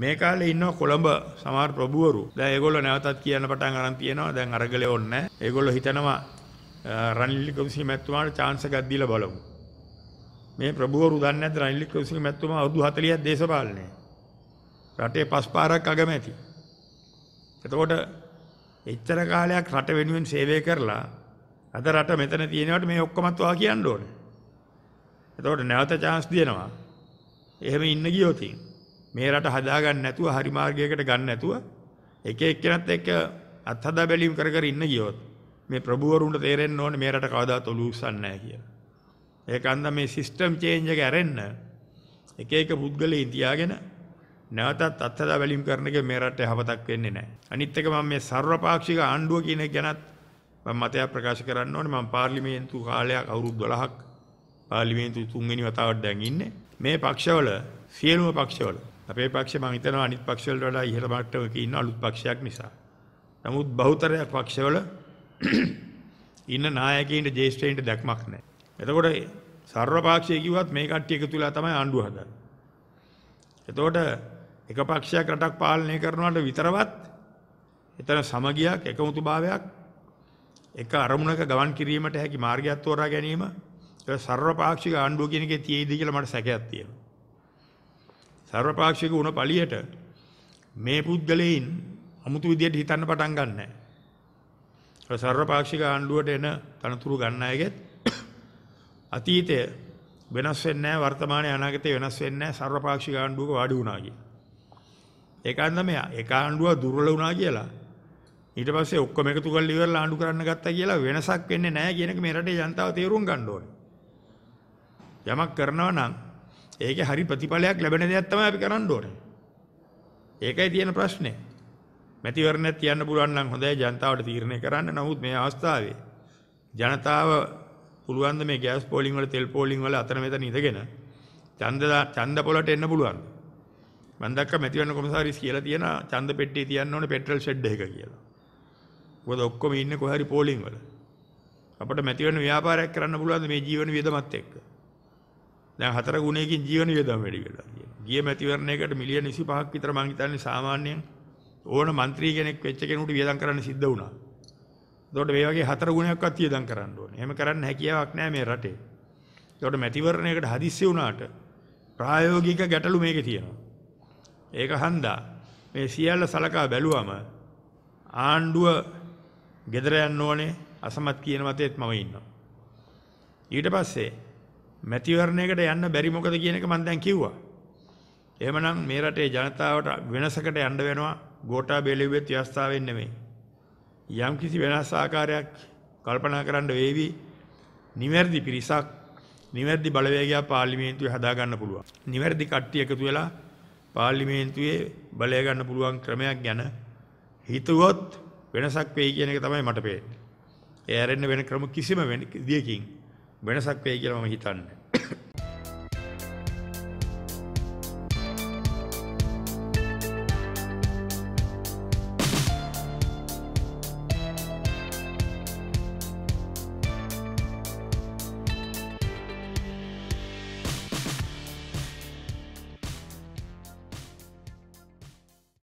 මේ කාලේ ඉන්නවා කොළඹ සමහර ප්‍රභූවරු. දැන් ඒගොල්ලෝ නැවතත් කියන්න පටන් අරන් තියෙනවා. දැන් අරගලේ ඕනේ නැහැ. ඒගොල්ලෝ හිතනවා රනිල් වික්‍රමසිංහ මැතිතුමාට chance එකක් දීලා බලමු. මේ ප්‍රභූවරු දන්නේ නැද්ද රනිල් වික්‍රමසිංහ මැතිතුමා අවුරුදු 40ක් දේශපාලනය. රටේ පස් පාරක් අගමැති. එතකොට එච්චර කාලයක් රට වෙනුවෙන් සේවය කරලා අද රට මෙතන තියෙනවට මේ ඔක්කොමත් ඔයා කියන්න ඕනේ. එතකොට නැවත chance දෙනවා. එහෙම ඉන්න ගියොතින් මේ රට හදාගන්න නැතුව හරි මාර්ගයකට ගන්න නැතුව එක එක්කෙනත් එක්ක අත්හදා බැලීම් කර කර ඉන්න ගියොත් මේ ප්‍රභූවරුන්ට තේරෙන්න ඕනේ මේ රට කවදාත් ඔලු උස්සන්නේ නැහැ කියලා. ඒක අන්ද මේ සිස්ටම් චේන්ජ් එක ඇරෙන්න එක එක පුද්ගලයන් තියාගෙන නැවතත් අත්හදා බැලීම් කරන එක මේ රටේ යහපතක් වෙන්නේ නැහැ. අනිත් එක මම මේ සර්වපාක්ෂික ආණ්ඩුව කියන එක ගැනත් මම මතයක් ප්‍රකාශ කරන්න ඕනේ. මම පාර්ලිමේන්තු කාලයක් අවුරුදු 12ක් පාර්ලිමේන්තු තුන්වෙනි වතාවට දැන් ඉන්නේ. මේ පක්ෂවල සියලුම පක්ෂවල අපේ පක්ෂය මම හිතනවා අනිත් පක්ෂවලට වඩා ඉහළ මට්ටමක ඉන්න අලුත් පක්ෂයක් නිසා. නමුත් බහුතරයක් පක්ෂවල ඉන්න නායකයින්ට ජේෂ්ඨයින්ට දැක්මක් නැහැ. එතකොට සර්වපාක්ෂය කිව්වත් මේ කට්ටිය එකතු වෙලා තමයි ආණ්ඩුව හදන්නේ. එතකොට එක පක්ෂයක් රටක් පාලනය කරනවට විතරවත් එතන සමගියක් එකමුතුභාවයක් එක අරමුණක ගමන් කිරීමට හැකි මාර්ගයක් තෝරා ගැනීම ඒ සර්වපාක්ෂික ආණ්ඩුව කියන එකේ තියෙයිද කියලා මට සැකයක් තියෙනවා. සර්වපාක්ෂික වුණ පළියට මේ පුද්ගලයින් අමුතු විදියට හිතන්න පටන් ගන්නෑ. ඒ සර්වපාක්ෂික ආණ්ඩුවට එන තනතුරු ගන්න අයගෙත් අතීතය වෙනස් වෙන්නේ නැහැ වර්තමානයේ අනාගතේ වෙනස් වෙන්නේ නැහැ සර්වපාක්ෂික ආණ්ඩුවක වාඩි වුණා කිය. ඒකන්ද මෙයා ඒක ආණ්ඩුව දුර්වල වුණා කියලා ඊට පස්සේ ඔක්කොම එකතු කරලා ඉවරලා ආණ්ඩු කරන්න ගත්තා කියලා වෙනසක් වෙන්නේ නැහැ කියන එක මේ රටේ ජනතාව තේරුම් ගන්න ඕනේ. යමක් කරනවා නම් ඒකේ හරි ප්‍රතිඵලයක් ලැබෙන දේක් තමයි අපි කරන්න ඕනේ. ඒකයි තියෙන ප්‍රශ්නේ. මැතිවරණයක් තියන්න පුළුවන් නම් හොඳයි ජනතාවට තීරණය කරන්න. නමුත් මේ අවස්ථාවේ ජනතාව පුළුවන් මේ ගෑස් පෝලිං වල තෙල් පෝලිං වල අතන මෙතන ඉඳගෙන ඡන්ද ඡන්ද පොලට එන්න පුළුවන්. මම දැක්ක මැතිවරණ කොමසාරිස් කියලා තියෙන ඡන්ද පෙට්ටිය තියන්න ඕනේ පෙට්‍රල් ෂෙඩ් එක කියලා. මොකද ඔක්කොම ඉන්නේ කොහරි පෝලිං වල. අපිට මැතිවරණ ව්‍යාපාරයක් කරන්න පුළුවන් මේ ජීවන වියදමත් එක්ක. දැන් හතර ගුණයකින් ජීවන වියදම වැඩි වෙලා තියෙනවා. ගිය මැතිවරණයකට මිලියන 25ක් විතර මං හිතන්නේ සාමාන්‍යයෙන් ඕන മന്ത്രി කෙනෙක් වෙච්ච කෙනෙකුට වියදම් කරන්න සිද්ධ වුණා. එතකොට මේ වගේ හතර ගුණයක්වත් වියදම් කරන්න ඕනේ. එහෙම කරන්න හැකියාවක් නැහැ මේ රටේ. එතකොට මැතිවරණයකට හදිස්සි වුණාට ප්‍රායෝගික ගැටලු මේකේ තියෙනවා. ඒක හන්දා මේ සියල්ල සලකා බැලුවම ආණ්ඩුව ගෙදර යන්න ඕනේ අසමත් කියන මතෙත් මම ඉන්නවා. ඊට පස්සේ මැතිවරණයකට යන්න බැරි මොකද කියන එක මම දැන් කිව්වා. එහෙමනම් මේ රටේ ජනතාවට වෙනසකට යන්න වෙනවා ගෝඨාභය ව්‍යවස්ථාවෙන් නෙමෙයි. යම් කිසි වෙනස් ආකාරයක් කල්පනා කරන්න වේවි. නිවැරදි පිරිසක් නිවැරදි බලවේගයක් පාර්ලිමේන්තුවේ හදා ගන්න පුළුවන්. නිවැරදි කට්ටිය එකතු වෙලා පාර්ලිමේන්තුවේ බලය ගන්න පුළුවන් ක්‍රමයක් ගැන හිතුවොත් වෙනසක් වෙයි කියන එක තමයි මට පේන්නේ. ඒ ඇරෙන්න වෙන ක්‍රම කිසිම දෙයකින් වෙනසක් වෙයි කියලා මම හිතන්නේ.